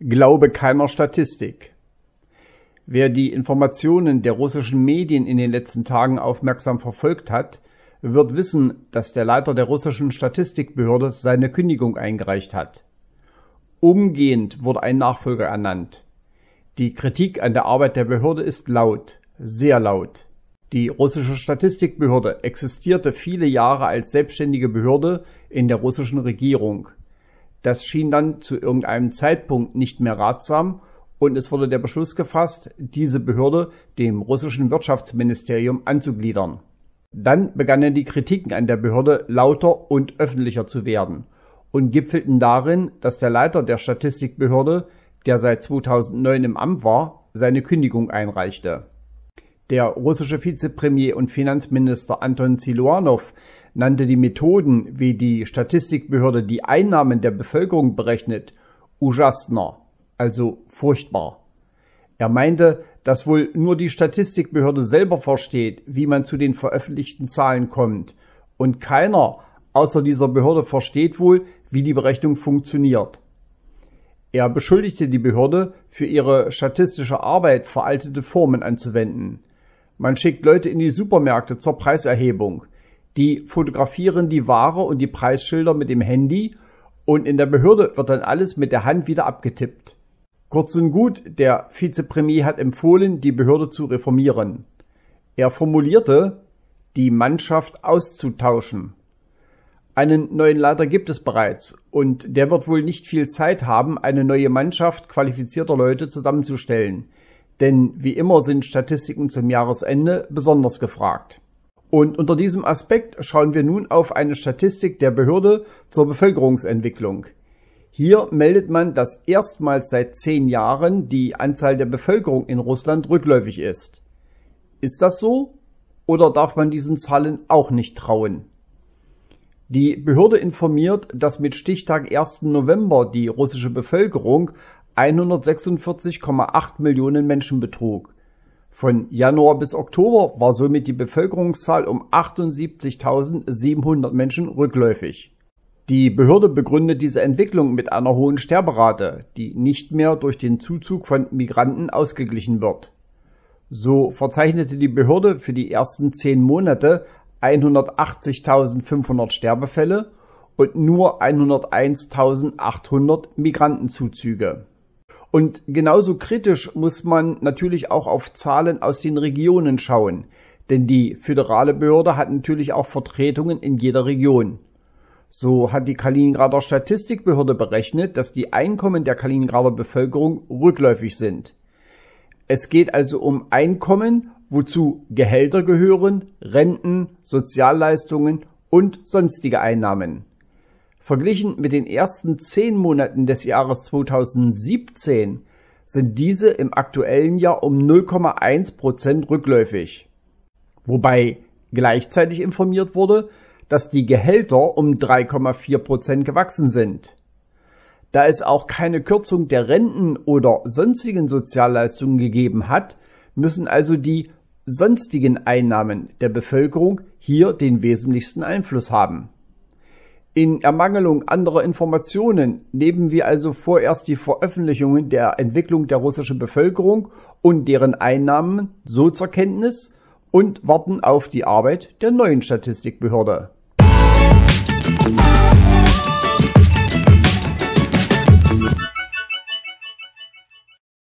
Glaube keiner Statistik. Wer die Informationen der russischen Medien in den letzten Tagen aufmerksam verfolgt hat, wird wissen, dass der Leiter der russischen Statistikbehörde seine Kündigung eingereicht hat. Umgehend wurde ein Nachfolger ernannt. Die Kritik an der Arbeit der Behörde ist laut, sehr laut. Die russische Statistikbehörde existierte viele Jahre als selbstständige Behörde in der russischen Regierung. Das schien dann zu irgendeinem Zeitpunkt nicht mehr ratsam und es wurde der Beschluss gefasst, diese Behörde dem russischen Wirtschaftsministerium anzugliedern. Dann begannen die Kritiken an der Behörde lauter und öffentlicher zu werden und gipfelten darin, dass der Leiter der Statistikbehörde, der seit 2009 im Amt war, seine Kündigung einreichte. Der russische Vizepremier und Finanzminister Anton Siluanov nannte die Methoden, wie die Statistikbehörde die Einnahmen der Bevölkerung berechnet, ужасно, also furchtbar. Er meinte, dass wohl nur die Statistikbehörde selber versteht, wie man zu den veröffentlichten Zahlen kommt, und keiner außer dieser Behörde versteht wohl, wie die Berechnung funktioniert. Er beschuldigte die Behörde, für ihre statistische Arbeit veraltete Formen anzuwenden. Man schickt Leute in die Supermärkte zur Preiserhebung, die fotografieren die Ware und die Preisschilder mit dem Handy und in der Behörde wird dann alles mit der Hand wieder abgetippt. Kurz und gut, der Vizepremier hat empfohlen, die Behörde zu reformieren. Er formulierte, die Mannschaft auszutauschen. Einen neuen Leiter gibt es bereits und der wird wohl nicht viel Zeit haben, eine neue Mannschaft qualifizierter Leute zusammenzustellen. Denn wie immer sind Statistiken zum Jahresende besonders gefragt. Und unter diesem Aspekt schauen wir nun auf eine Statistik der Behörde zur Bevölkerungsentwicklung. Hier meldet man, dass erstmals seit zehn Jahren die Anzahl der Bevölkerung in Russland rückläufig ist. Ist das so? Oder darf man diesen Zahlen auch nicht trauen? Die Behörde informiert, dass mit Stichtag 1. November die russische Bevölkerung 146,8 Millionen Menschen betrug. Von Januar bis Oktober war somit die Bevölkerungszahl um 78.700 Menschen rückläufig. Die Behörde begründet diese Entwicklung mit einer hohen Sterberate, die nicht mehr durch den Zuzug von Migranten ausgeglichen wird. So verzeichnete die Behörde für die ersten zehn Monate 180.500 Sterbefälle und nur 101.800 Migrantenzuzüge. Und genauso kritisch muss man natürlich auch auf Zahlen aus den Regionen schauen, denn die föderale Behörde hat natürlich auch Vertretungen in jeder Region. So hat die Kaliningrader Statistikbehörde berechnet, dass die Einkommen der Kaliningrader Bevölkerung rückläufig sind. Es geht also um Einkommen, wozu Gehälter gehören, Renten, Sozialleistungen und sonstige Einnahmen. Verglichen mit den ersten zehn Monaten des Jahres 2017 sind diese im aktuellen Jahr um 0,1 Prozent rückläufig. Wobei gleichzeitig informiert wurde, dass die Gehälter um 3,4 Prozent gewachsen sind. Da es auch keine Kürzung der Renten oder sonstigen Sozialleistungen gegeben hat, müssen also die sonstigen Einnahmen der Bevölkerung hier den wesentlichsten Einfluss haben. In Ermangelung anderer Informationen nehmen wir also vorerst die Veröffentlichungen der Entwicklung der russischen Bevölkerung und deren Einnahmen so zur Kenntnis und warten auf die Arbeit der neuen Statistikbehörde. Musik